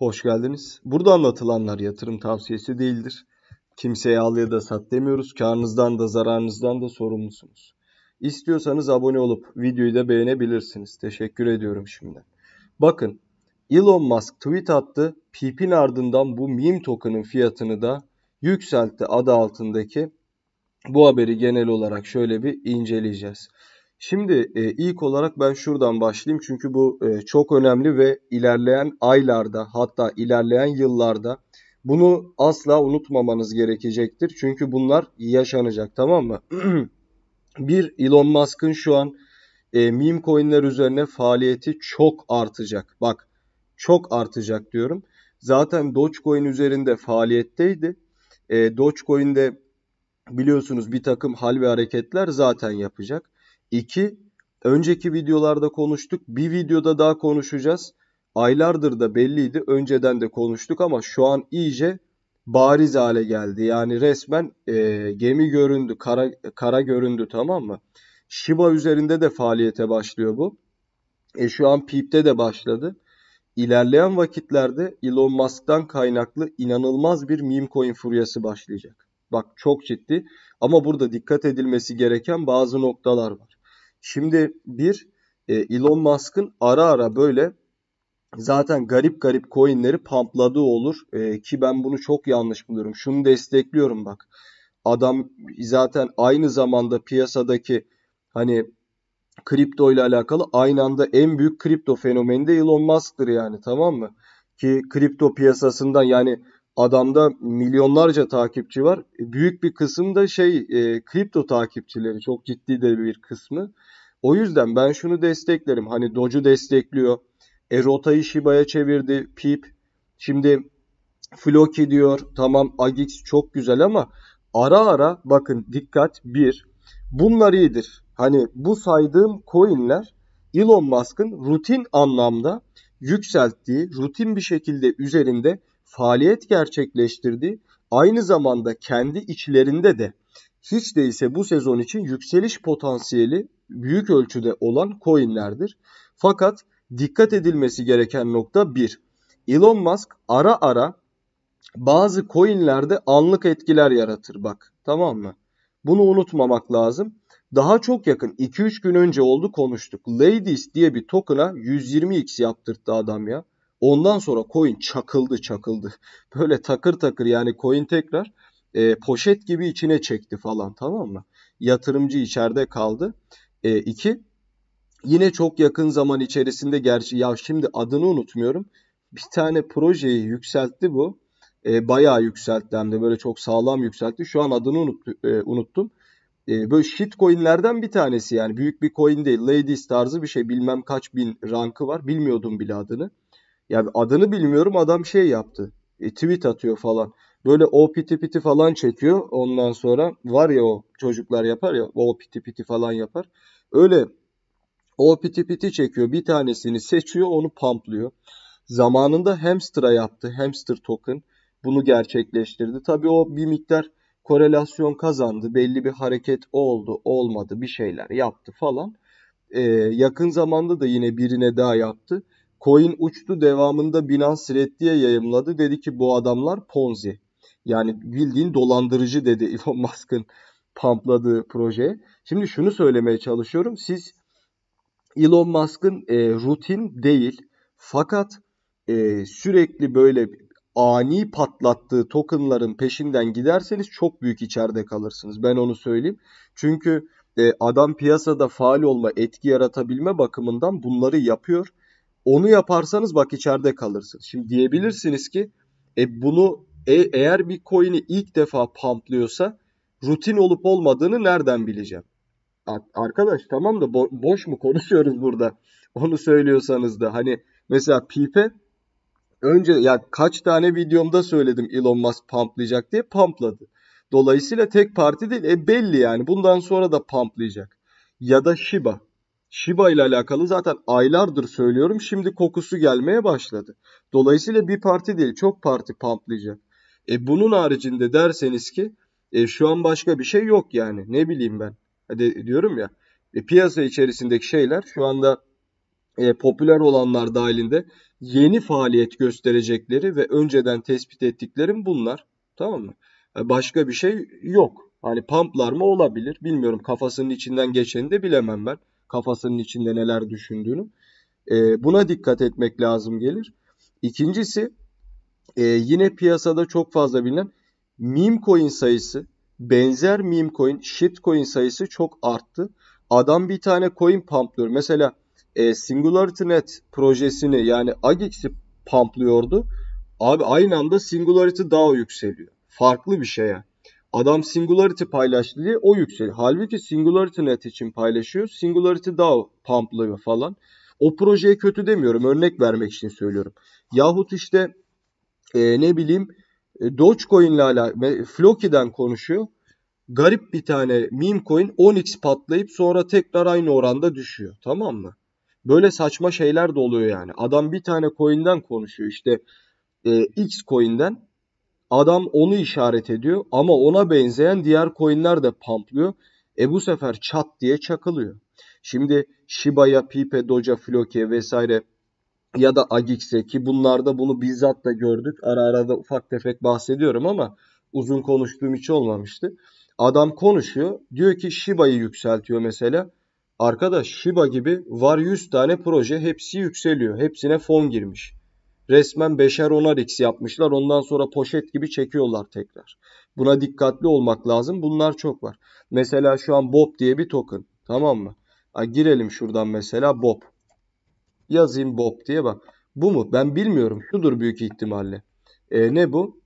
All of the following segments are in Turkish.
Hoş geldiniz. Burada anlatılanlar yatırım tavsiyesi değildir. Kimseye al ya da sat demiyoruz. Karnınızdan da zararınızdan da sorumlusunuz. İstiyorsanız abone olup videoyu da beğenebilirsiniz. Teşekkür ediyorum şimdiden. Bakın Elon Musk tweet attı. Pip'in ardından bu meme token'ın fiyatını da yükseltti adı altındaki. Bu haberi genel olarak şöyle bir inceleyeceğiz. Şimdi e, ilk olarak ben şuradan başlayayım çünkü bu e, çok önemli ve ilerleyen aylarda hatta ilerleyen yıllarda bunu asla unutmamanız gerekecektir. Çünkü bunlar yaşanacak tamam mı? bir Elon Musk'ın şu an e, meme coinler üzerine faaliyeti çok artacak. Bak çok artacak diyorum. Zaten Dogecoin üzerinde faaliyetteydi. E, Dogecoin'de biliyorsunuz bir takım hal ve hareketler zaten yapacak. 2. Önceki videolarda konuştuk. Bir videoda daha konuşacağız. Aylardır da belliydi. Önceden de konuştuk ama şu an iyice bariz hale geldi. Yani resmen e, gemi göründü, kara, kara göründü tamam mı? Shiba üzerinde de faaliyete başlıyor bu. E, şu an PIP'te de başladı. İlerleyen vakitlerde Elon Musk'tan kaynaklı inanılmaz bir meme coin furyası başlayacak. Bak çok ciddi ama burada dikkat edilmesi gereken bazı noktalar var. Şimdi bir e, Elon Musk'ın ara ara böyle zaten garip garip coinleri pampladığı olur. E, ki ben bunu çok yanlış buluyorum. Şunu destekliyorum bak. Adam zaten aynı zamanda piyasadaki hani kripto ile alakalı aynı anda en büyük kripto fenomeni de Elon Musk'tır yani tamam mı? Ki kripto piyasasından yani adamda milyonlarca takipçi var. E, büyük bir kısım da şey e, kripto takipçileri çok ciddi de bir kısmı. O yüzden ben şunu desteklerim. Hani Doge'u destekliyor. Erota'yı Shiba'ya çevirdi. Pip. Şimdi Floki diyor. Tamam Agix çok güzel ama ara ara bakın dikkat bir. Bunlar iyidir. Hani bu saydığım coinler Elon Musk'ın rutin anlamda yükselttiği, rutin bir şekilde üzerinde faaliyet gerçekleştirdi. Aynı zamanda kendi içlerinde de hiç değilse bu sezon için yükseliş potansiyeli büyük ölçüde olan coinlerdir. Fakat dikkat edilmesi gereken nokta 1. Elon Musk ara ara bazı coinlerde anlık etkiler yaratır bak tamam mı? Bunu unutmamak lazım. Daha çok yakın 2-3 gün önce oldu konuştuk. Ladies diye bir token'a 120x yaptırdı adam ya. Ondan sonra coin çakıldı çakıldı. Böyle takır takır yani coin tekrar e, poşet gibi içine çekti falan tamam mı? Yatırımcı içeride kaldı. E, iki, yine çok yakın zaman içerisinde gerçi ya şimdi adını unutmuyorum. Bir tane projeyi yükseltti bu. E, bayağı yükseltti hem de böyle çok sağlam yükseltti. Şu an adını unut, e, unuttum. E, böyle shitcoinlerden bir tanesi yani. Büyük bir coin değil. Ladies tarzı bir şey. Bilmem kaç bin rankı var. Bilmiyordum bile adını. Ya adını bilmiyorum adam şey yaptı. E, tweet atıyor falan. Böyle o piti piti falan çekiyor. Ondan sonra var ya o çocuklar yapar ya o piti piti falan yapar. Öyle o piti piti çekiyor. Bir tanesini seçiyor onu pamplıyor. Zamanında hamster'a yaptı. Hamster token bunu gerçekleştirdi. Tabii o bir miktar korelasyon kazandı. Belli bir hareket oldu, olmadı, bir şeyler yaptı falan. Ee, yakın zamanda da yine birine daha yaptı. Coin uçtu devamında Binance reddiye yayımladı. Dedi ki bu adamlar Ponzi. Yani bildiğin dolandırıcı dedi Elon Musk'ın pampladığı proje. Şimdi şunu söylemeye çalışıyorum. Siz Elon Musk'ın e, rutin değil fakat e, sürekli böyle ani patlattığı tokenların peşinden giderseniz çok büyük içeride kalırsınız. Ben onu söyleyeyim. Çünkü e, adam piyasada faal olma, etki yaratabilme bakımından bunları yapıyor onu yaparsanız bak içeride kalırsın. Şimdi diyebilirsiniz ki e bunu e, eğer bir coin'i ilk defa pumplıyorsa rutin olup olmadığını nereden bileceğim? Arkadaş tamam da bo- boş mu konuşuyoruz burada? Onu söylüyorsanız da hani mesela Pipe önce ya kaç tane videomda söyledim Elon Musk pumplayacak diye pumpladı. Dolayısıyla tek parti değil. E belli yani bundan sonra da pumplayacak. Ya da Shiba. Shiba ile alakalı zaten aylardır söylüyorum. Şimdi kokusu gelmeye başladı. Dolayısıyla bir parti değil çok parti pamplayacak. E bunun haricinde derseniz ki e, şu an başka bir şey yok yani. Ne bileyim ben. Hadi e, diyorum ya. E, piyasa içerisindeki şeyler şu anda e, popüler olanlar dahilinde yeni faaliyet gösterecekleri ve önceden tespit ettiklerim bunlar. Tamam mı? E, başka bir şey yok. Hani pamplar mı olabilir bilmiyorum. Kafasının içinden geçeni de bilemem ben kafasının içinde neler düşündüğünü. Ee, buna dikkat etmek lazım gelir. İkincisi e, yine piyasada çok fazla bilinen meme coin sayısı benzer meme coin, shit coin sayısı çok arttı. Adam bir tane coin pumpluyor Mesela e, SingularityNet projesini yani Agix'i pumpluyordu. Abi aynı anda Singularity DAO yükseliyor. Farklı bir şey yani. Adam singularity paylaştığı o yükseliyor. Halbuki singularity net için paylaşıyor. Singularity daha pumplıyor falan. O projeye kötü demiyorum. Örnek vermek için söylüyorum. Yahut işte e, ne bileyim e, Dogecoin ile alakalı Floki'den konuşuyor. Garip bir tane meme coin 10x patlayıp sonra tekrar aynı oranda düşüyor. Tamam mı? Böyle saçma şeyler de oluyor yani. Adam bir tane coin'den konuşuyor işte e, X coin'den Adam onu işaret ediyor ama ona benzeyen diğer coinler de pamplıyor. E bu sefer çat diye çakılıyor. Şimdi Shiba'ya, Pipe, Doja, Floke'ye vesaire ya da Agix'e ki bunlarda bunu bizzat da gördük. Ara ara da ufak tefek bahsediyorum ama uzun konuştuğum hiç olmamıştı. Adam konuşuyor. Diyor ki Shiba'yı yükseltiyor mesela. Arkadaş Shiba gibi var 100 tane proje hepsi yükseliyor. Hepsine fon girmiş resmen beşer onar x yapmışlar. Ondan sonra poşet gibi çekiyorlar tekrar. Buna dikkatli olmak lazım. Bunlar çok var. Mesela şu an Bob diye bir token. Tamam mı? Ha, girelim şuradan mesela Bob. Yazayım Bob diye bak. Bu mu? Ben bilmiyorum. Şudur büyük ihtimalle. E, ne bu?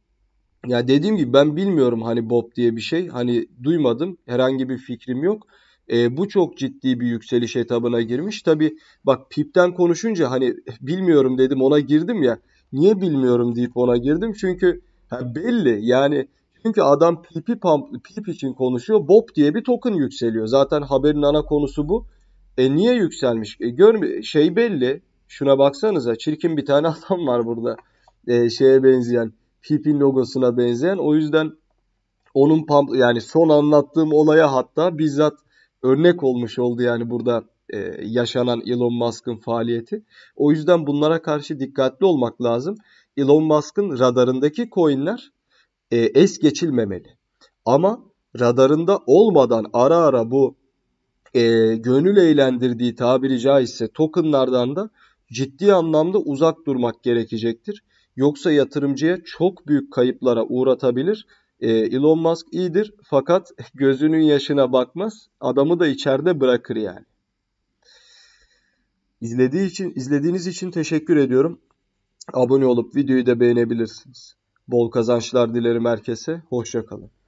Ya dediğim gibi ben bilmiyorum hani Bob diye bir şey. Hani duymadım. Herhangi bir fikrim yok. E, bu çok ciddi bir yükseliş etabına girmiş. Tabi bak PIP'ten konuşunca hani eh, bilmiyorum dedim ona girdim ya. Niye bilmiyorum deyip ona girdim. Çünkü ha, belli yani çünkü adam pipi pump, PIP için konuşuyor. Bob diye bir token yükseliyor. Zaten haberin ana konusu bu. E niye yükselmiş? E, görme, şey belli. Şuna baksanıza. Çirkin bir tane adam var burada. E, şeye benzeyen. PIP'in logosuna benzeyen. O yüzden onun pump, yani son anlattığım olaya hatta bizzat örnek olmuş oldu yani burada e, yaşanan Elon Musk'ın faaliyeti. O yüzden bunlara karşı dikkatli olmak lazım. Elon Musk'ın radarındaki coinler e, es geçilmemeli. Ama radarında olmadan ara ara bu e, gönül eğlendirdiği tabiri caizse tokenlardan da ciddi anlamda uzak durmak gerekecektir. Yoksa yatırımcıya çok büyük kayıplara uğratabilir ee, Elon Musk iyidir fakat gözünün yaşına bakmaz. Adamı da içeride bırakır yani. İzlediği için, izlediğiniz için teşekkür ediyorum. Abone olup videoyu da beğenebilirsiniz. Bol kazançlar dilerim herkese. Hoşçakalın.